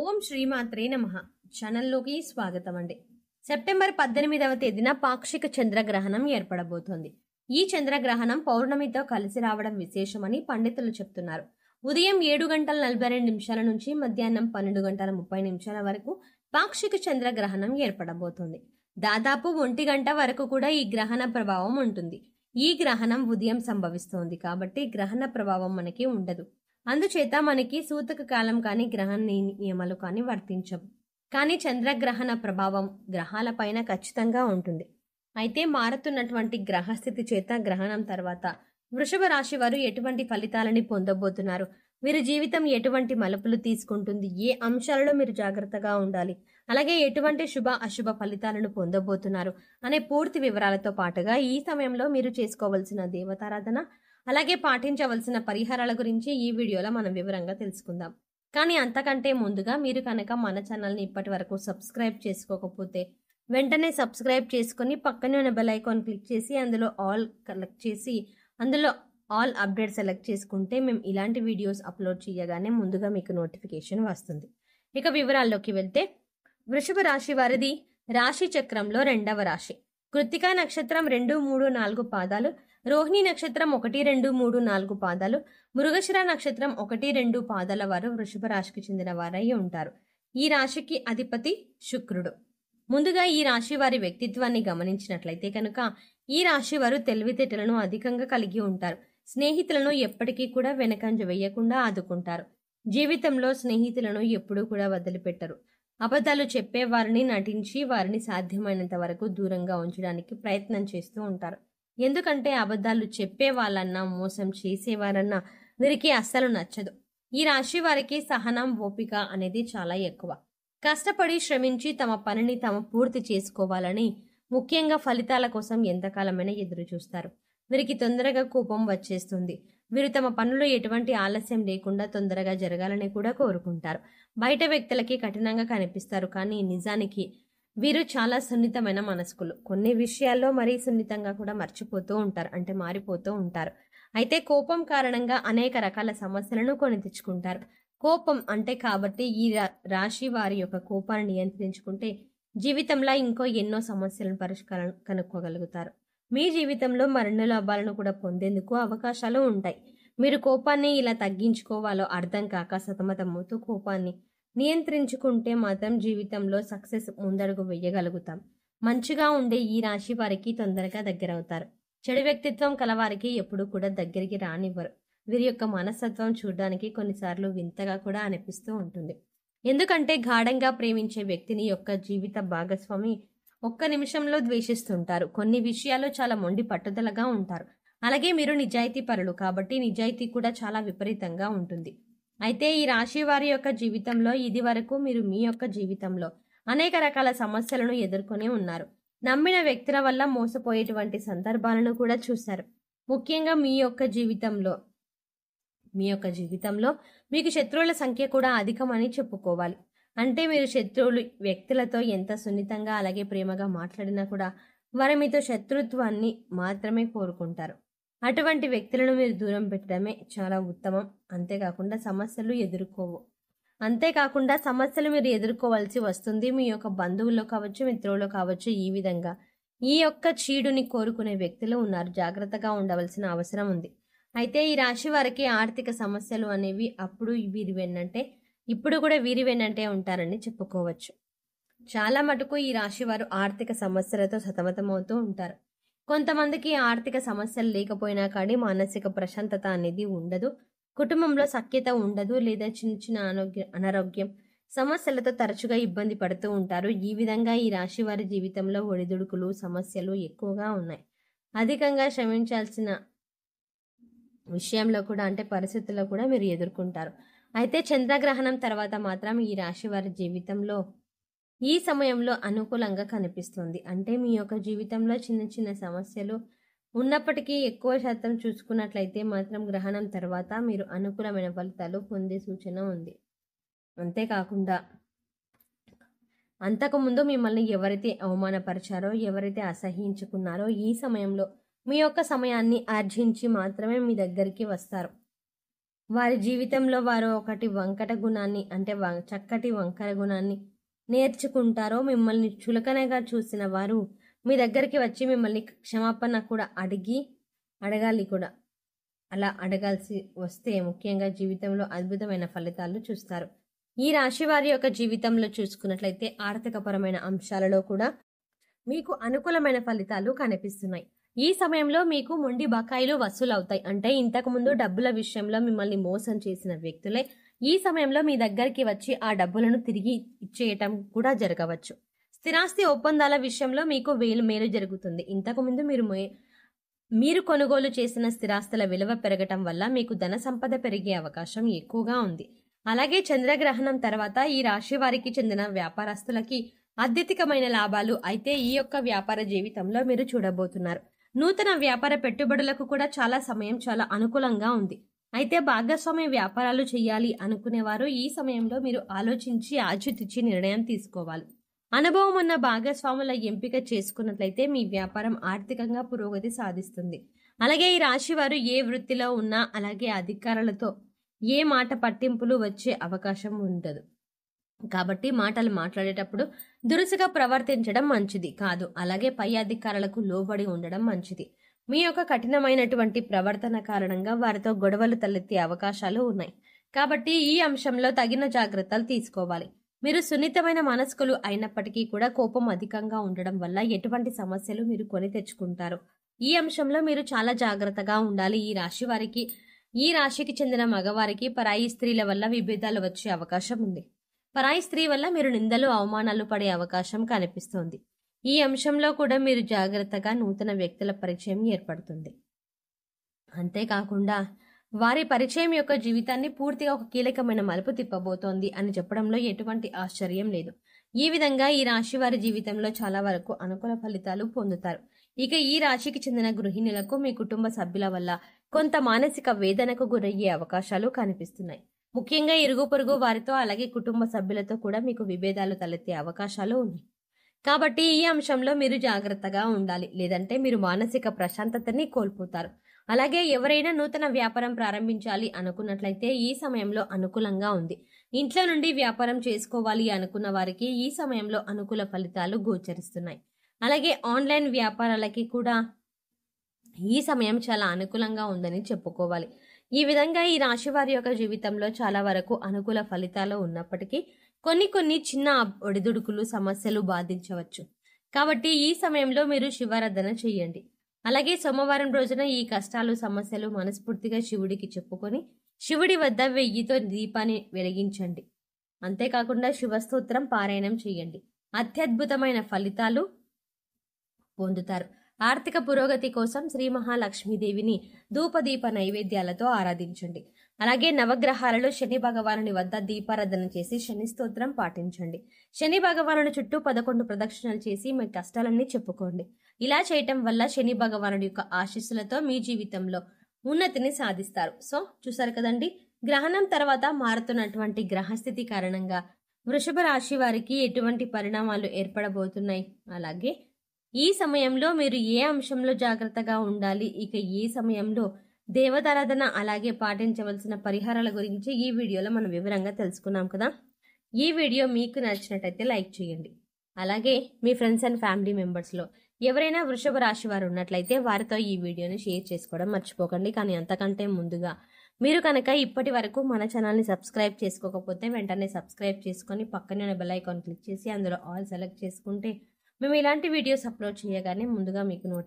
ఓం శ్రీమాత్రే నమ ఛానల్లోకి స్వాగతం అండి సెప్టెంబర్ పద్దెనిమిదవ తేదీన పాక్షిక చంద్రగ్రహణం ఏర్పడబోతోంది ఈ చంద్రగ్రహణం పౌర్ణమితో కలిసి రావడం విశేషమని పండితులు చెప్తున్నారు ఉదయం ఏడు గంటల నలభై రెండు నిమిషాల నుంచి మధ్యాహ్నం పన్నెండు గంటల ముప్పై నిమిషాల వరకు పాక్షిక చంద్రగ్రహణం ఏర్పడబోతోంది దాదాపు ఒంటి గంట వరకు కూడా ఈ గ్రహణ ప్రభావం ఉంటుంది ఈ గ్రహణం ఉదయం సంభవిస్తోంది కాబట్టి గ్రహణ ప్రభావం మనకి ఉండదు అందుచేత మనకి సూతక కాలం కానీ గ్రహ నియమాలు కానీ వర్తించవు కానీ చంద్రగ్రహణ ప్రభావం గ్రహాలపైన ఖచ్చితంగా ఉంటుంది అయితే మారుతున్నటువంటి గ్రహస్థితి చేత గ్రహణం తర్వాత వృషభ రాశి వారు ఎటువంటి ఫలితాలని పొందబోతున్నారు మీరు జీవితం ఎటువంటి మలుపులు తీసుకుంటుంది ఏ అంశాలలో మీరు జాగ్రత్తగా ఉండాలి అలాగే ఎటువంటి శుభ అశుభ ఫలితాలను పొందబోతున్నారు అనే పూర్తి వివరాలతో పాటుగా ఈ సమయంలో మీరు చేసుకోవలసిన దేవతారాధన అలాగే పాటించవలసిన పరిహారాల గురించి ఈ వీడియోలో మనం వివరంగా తెలుసుకుందాం కానీ అంతకంటే ముందుగా మీరు కనుక మన ఛానల్ని ఇప్పటి వరకు సబ్స్క్రైబ్ చేసుకోకపోతే వెంటనే సబ్స్క్రైబ్ చేసుకుని పక్కనే ఉన్న బెల్ ఐకాన్ క్లిక్ చేసి అందులో ఆల్ కలెక్ట్ చేసి అందులో ఆల్ అప్డేట్ సెలెక్ట్ చేసుకుంటే మేము ఇలాంటి వీడియోస్ అప్లోడ్ చేయగానే ముందుగా మీకు నోటిఫికేషన్ వస్తుంది ఇక వివరాల్లోకి వెళ్తే వృషభ రాశి వారిది రాశి చక్రంలో రెండవ రాశి కృతికా నక్షత్రం రెండు మూడు నాలుగు పాదాలు రోహిణి నక్షత్రం ఒకటి రెండు మూడు నాలుగు పాదాలు మృగశిర నక్షత్రం ఒకటి రెండు పాదాల వారు వృషభ రాశికి చెందిన వారై ఉంటారు ఈ రాశికి అధిపతి శుక్రుడు ముందుగా ఈ రాశి వారి వ్యక్తిత్వాన్ని గమనించినట్లయితే కనుక ఈ రాశి వారు తెలివితేటలను అధికంగా కలిగి ఉంటారు స్నేహితులను ఎప్పటికీ కూడా వెనకంజ వేయకుండా ఆదుకుంటారు జీవితంలో స్నేహితులను ఎప్పుడూ కూడా వదిలిపెట్టరు అబద్ధాలు చెప్పే వారిని నటించి వారిని సాధ్యమైనంత వరకు దూరంగా ఉంచడానికి ప్రయత్నం చేస్తూ ఉంటారు ఎందుకంటే అబద్ధాలు చెప్పేవాళ్ళన్నా మోసం చేసేవారన్నా వీరికి అస్సలు నచ్చదు ఈ రాశి వారికి సహనం ఓపిక అనేది చాలా ఎక్కువ కష్టపడి శ్రమించి తమ పనిని తాము పూర్తి చేసుకోవాలని ముఖ్యంగా ఫలితాల కోసం ఎంతకాలమైనా ఎదురు చూస్తారు వీరికి తొందరగా కోపం వచ్చేస్తుంది వీరు తమ పనులు ఎటువంటి ఆలస్యం లేకుండా తొందరగా జరగాలని కూడా కోరుకుంటారు బయట వ్యక్తులకి కఠినంగా కనిపిస్తారు కానీ నిజానికి వీరు చాలా సున్నితమైన మనస్కులు కొన్ని విషయాల్లో మరీ సున్నితంగా కూడా మర్చిపోతూ ఉంటారు అంటే మారిపోతూ ఉంటారు అయితే కోపం కారణంగా అనేక రకాల సమస్యలను కొని తెచ్చుకుంటారు కోపం అంటే కాబట్టి ఈ రాశి వారి యొక్క కోపాన్ని నియంత్రించుకుంటే జీవితంలో ఇంకో ఎన్నో సమస్యలను పరిష్కారం కనుక్కోగలుగుతారు మీ జీవితంలో మరెన్నో లాభాలను కూడా పొందేందుకు అవకాశాలు ఉంటాయి మీరు కోపాన్ని ఇలా తగ్గించుకోవాలో అర్థం కాక సతమతమవుతూ కోపాన్ని నియంత్రించుకుంటే మాత్రం జీవితంలో సక్సెస్ ముందడుగు వేయగలుగుతాం మంచిగా ఉండే ఈ రాశి వారికి తొందరగా దగ్గరవుతారు చెడు వ్యక్తిత్వం కలవారికి ఎప్పుడు కూడా దగ్గరికి రానివ్వరు వీరి యొక్క మనస్తత్వం చూడడానికి కొన్నిసార్లు వింతగా కూడా అనిపిస్తూ ఉంటుంది ఎందుకంటే గాఢంగా ప్రేమించే వ్యక్తిని యొక్క జీవిత భాగస్వామి ఒక్క నిమిషంలో ద్వేషిస్తుంటారు కొన్ని విషయాల్లో చాలా మొండి పట్టుదలగా ఉంటారు అలాగే మీరు నిజాయితీ పరులు కాబట్టి నిజాయితీ కూడా చాలా విపరీతంగా ఉంటుంది అయితే ఈ రాశి వారి యొక్క జీవితంలో ఇది వరకు మీరు మీ యొక్క జీవితంలో అనేక రకాల సమస్యలను ఎదుర్కొని ఉన్నారు నమ్మిన వ్యక్తుల వల్ల మోసపోయేటువంటి సందర్భాలను కూడా చూశారు ముఖ్యంగా మీ యొక్క జీవితంలో మీ యొక్క జీవితంలో మీకు శత్రువుల సంఖ్య కూడా అధికమని చెప్పుకోవాలి అంటే మీరు శత్రువులు వ్యక్తులతో ఎంత సున్నితంగా అలాగే ప్రేమగా మాట్లాడినా కూడా వారు మీతో శత్రుత్వాన్ని మాత్రమే కోరుకుంటారు అటువంటి వ్యక్తులను మీరు దూరం పెట్టడమే చాలా ఉత్తమం అంతేకాకుండా సమస్యలు ఎదుర్కోవు అంతేకాకుండా సమస్యలు మీరు ఎదుర్కోవాల్సి వస్తుంది మీ యొక్క బంధువుల్లో కావచ్చు మిత్రుల్లో కావచ్చు ఈ విధంగా ఈ యొక్క చీడుని కోరుకునే వ్యక్తులు ఉన్నారు జాగ్రత్తగా ఉండవలసిన అవసరం ఉంది అయితే ఈ రాశి వారికి ఆర్థిక సమస్యలు అనేవి అప్పుడు వీరి వెన్నంటే ఇప్పుడు కూడా వీరి వెన్నంటే ఉంటారని చెప్పుకోవచ్చు చాలా మటుకు ఈ రాశి వారు ఆర్థిక సమస్యలతో సతమతమవుతూ ఉంటారు కొంతమందికి ఆర్థిక సమస్యలు లేకపోయినా కానీ మానసిక ప్రశాంతత అనేది ఉండదు కుటుంబంలో సఖ్యత ఉండదు లేదా చిన్న చిన్న అనోగ్య అనారోగ్యం సమస్యలతో తరచుగా ఇబ్బంది పడుతూ ఉంటారు ఈ విధంగా ఈ రాశి వారి జీవితంలో ఒడిదుడుకులు సమస్యలు ఎక్కువగా ఉన్నాయి అధికంగా శ్రమించాల్సిన విషయంలో కూడా అంటే పరిస్థితుల్లో కూడా మీరు ఎదుర్కొంటారు అయితే చంద్రగ్రహణం తర్వాత మాత్రం ఈ రాశి వారి జీవితంలో ఈ సమయంలో అనుకూలంగా కనిపిస్తుంది అంటే మీ యొక్క జీవితంలో చిన్న చిన్న సమస్యలు ఉన్నప్పటికీ ఎక్కువ శాతం చూసుకున్నట్లయితే మాత్రం గ్రహణం తర్వాత మీరు అనుకూలమైన ఫలితాలు పొందే సూచన ఉంది అంతేకాకుండా అంతకుముందు మిమ్మల్ని ఎవరైతే అవమానపరిచారో ఎవరైతే అసహించుకున్నారో ఈ సమయంలో మీ యొక్క సమయాన్ని ఆర్జించి మాత్రమే మీ దగ్గరికి వస్తారు వారి జీవితంలో వారు ఒకటి వంకట గుణాన్ని అంటే చక్కటి వంకర గుణాన్ని నేర్చుకుంటారో మిమ్మల్ని చులకనగా చూసిన వారు మీ దగ్గరికి వచ్చి మిమ్మల్ని క్షమాపణ కూడా అడిగి అడగాలి కూడా అలా అడగాల్సి వస్తే ముఖ్యంగా జీవితంలో అద్భుతమైన ఫలితాలు చూస్తారు ఈ రాశి వారి యొక్క జీవితంలో చూసుకున్నట్లయితే ఆర్థికపరమైన అంశాలలో కూడా మీకు అనుకూలమైన ఫలితాలు కనిపిస్తున్నాయి ఈ సమయంలో మీకు మొండి బకాయిలు వసూలవుతాయి అంటే ఇంతకుముందు డబ్బుల విషయంలో మిమ్మల్ని మోసం చేసిన వ్యక్తులే ఈ సమయంలో మీ దగ్గరికి వచ్చి ఆ డబ్బులను తిరిగి ఇచ్చేయటం కూడా జరగవచ్చు స్థిరాస్తి ఒప్పందాల విషయంలో మీకు వేలు మేలు జరుగుతుంది ఇంతకుముందు మీరు మీరు కొనుగోలు చేసిన స్థిరాస్తుల విలువ పెరగటం వల్ల మీకు ధన సంపద పెరిగే అవకాశం ఎక్కువగా ఉంది అలాగే చంద్రగ్రహణం తర్వాత ఈ రాశి వారికి చెందిన వ్యాపారస్తులకి అత్యధికమైన లాభాలు అయితే ఈ యొక్క వ్యాపార జీవితంలో మీరు చూడబోతున్నారు నూతన వ్యాపార పెట్టుబడులకు కూడా చాలా సమయం చాలా అనుకూలంగా ఉంది అయితే భాగస్వామ్య వ్యాపారాలు చేయాలి అనుకునేవారు ఈ సమయంలో మీరు ఆలోచించి ఆచితిచ్చి నిర్ణయం తీసుకోవాలి అనుభవం ఉన్న భాగస్వాముల ఎంపిక చేసుకున్నట్లయితే మీ వ్యాపారం ఆర్థికంగా పురోగతి సాధిస్తుంది అలాగే ఈ రాశి వారు ఏ వృత్తిలో ఉన్నా అలాగే అధికారులతో ఏ మాట పట్టింపులు వచ్చే అవకాశం ఉండదు కాబట్టి మాటలు మాట్లాడేటప్పుడు దురుసుగా ప్రవర్తించడం మంచిది కాదు అలాగే పై అధికారులకు లోబడి ఉండడం మంచిది మీ యొక్క కఠినమైనటువంటి ప్రవర్తన కారణంగా వారితో గొడవలు తలెత్తే అవకాశాలు ఉన్నాయి కాబట్టి ఈ అంశంలో తగిన జాగ్రత్తలు తీసుకోవాలి మీరు సున్నితమైన మనస్కులు అయినప్పటికీ కూడా కోపం అధికంగా ఉండడం వల్ల ఎటువంటి సమస్యలు మీరు కొని తెచ్చుకుంటారు ఈ అంశంలో మీరు చాలా జాగ్రత్తగా ఉండాలి ఈ రాశి వారికి ఈ రాశికి చెందిన మగవారికి పరాయి స్త్రీల వల్ల విభేదాలు వచ్చే అవకాశం ఉంది పరాయి స్త్రీ వల్ల మీరు నిందలు అవమానాలు పడే అవకాశం కనిపిస్తోంది ఈ అంశంలో కూడా మీరు జాగ్రత్తగా నూతన వ్యక్తుల పరిచయం ఏర్పడుతుంది అంతేకాకుండా వారి పరిచయం యొక్క జీవితాన్ని పూర్తిగా ఒక కీలకమైన మలుపు తిప్పబోతోంది అని చెప్పడంలో ఎటువంటి ఆశ్చర్యం లేదు ఈ విధంగా ఈ రాశి వారి జీవితంలో చాలా వరకు అనుకూల ఫలితాలు పొందుతారు ఇక ఈ రాశికి చెందిన గృహిణులకు మీ కుటుంబ సభ్యుల వల్ల కొంత మానసిక వేదనకు గురయ్యే అవకాశాలు కనిపిస్తున్నాయి ముఖ్యంగా ఇరుగు పొరుగు వారితో అలాగే కుటుంబ సభ్యులతో కూడా మీకు విభేదాలు తలెత్తే అవకాశాలు ఉన్నాయి కాబట్టి ఈ అంశంలో మీరు జాగ్రత్తగా ఉండాలి లేదంటే మీరు మానసిక ప్రశాంతతని కోల్పోతారు అలాగే ఎవరైనా నూతన వ్యాపారం ప్రారంభించాలి అనుకున్నట్లయితే ఈ సమయంలో అనుకూలంగా ఉంది ఇంట్లో నుండి వ్యాపారం చేసుకోవాలి అనుకున్న వారికి ఈ సమయంలో అనుకూల ఫలితాలు గోచరిస్తున్నాయి అలాగే ఆన్లైన్ వ్యాపారాలకి కూడా ఈ సమయం చాలా అనుకూలంగా ఉందని చెప్పుకోవాలి ఈ విధంగా ఈ రాశి వారి యొక్క జీవితంలో చాలా వరకు అనుకూల ఫలితాలు ఉన్నప్పటికీ కొన్ని కొన్ని చిన్న ఒడిదుడుకులు సమస్యలు బాధించవచ్చు కాబట్టి ఈ సమయంలో మీరు శివారాధన చేయండి అలాగే సోమవారం రోజున ఈ కష్టాలు సమస్యలు మనస్ఫూర్తిగా శివుడికి చెప్పుకొని శివుడి వద్ద వెయ్యితో దీపాన్ని వెలిగించండి అంతేకాకుండా శివస్తోత్రం పారాయణం చేయండి అత్యద్భుతమైన ఫలితాలు పొందుతారు ఆర్థిక పురోగతి కోసం శ్రీ మహాలక్ష్మీదేవిని ధూపదీప నైవేద్యాలతో ఆరాధించండి అలాగే నవగ్రహాలలో శని భగవానుని వద్ద దీపారాధన చేసి శని స్తోత్రం పాటించండి శని భగవానుని చుట్టూ పదకొండు ప్రదక్షిణలు చేసి మీ కష్టాలన్నీ చెప్పుకోండి ఇలా చేయటం వల్ల శని భగవానుడి యొక్క ఆశీస్సులతో మీ జీవితంలో ఉన్నతిని సాధిస్తారు సో చూసారు కదండి గ్రహణం తర్వాత మారుతున్నటువంటి గ్రహస్థితి కారణంగా వృషభ రాశి వారికి ఎటువంటి పరిణామాలు ఏర్పడబోతున్నాయి అలాగే ఈ సమయంలో మీరు ఏ అంశంలో జాగ్రత్తగా ఉండాలి ఇక ఏ సమయంలో దేవతారాధన అలాగే పాటించవలసిన పరిహారాల గురించి ఈ వీడియోలో మనం వివరంగా తెలుసుకున్నాం కదా ఈ వీడియో మీకు నచ్చినట్టయితే లైక్ చేయండి అలాగే మీ ఫ్రెండ్స్ అండ్ ఫ్యామిలీ మెంబర్స్లో ఎవరైనా వృషభ రాశి వారు ఉన్నట్లయితే వారితో ఈ వీడియోని షేర్ చేసుకోవడం మర్చిపోకండి కానీ అంతకంటే ముందుగా మీరు కనుక ఇప్పటి వరకు మన ఛానల్ని సబ్స్క్రైబ్ చేసుకోకపోతే వెంటనే సబ్స్క్రైబ్ చేసుకొని పక్కనే బెల్ ఐకాన్ క్లిక్ చేసి అందులో ఆల్ సెలెక్ట్ చేసుకుంటే మేము ఇలాంటి వీడియోస్ అప్లోడ్ చేయగానే ముందుగా మీకు నోటి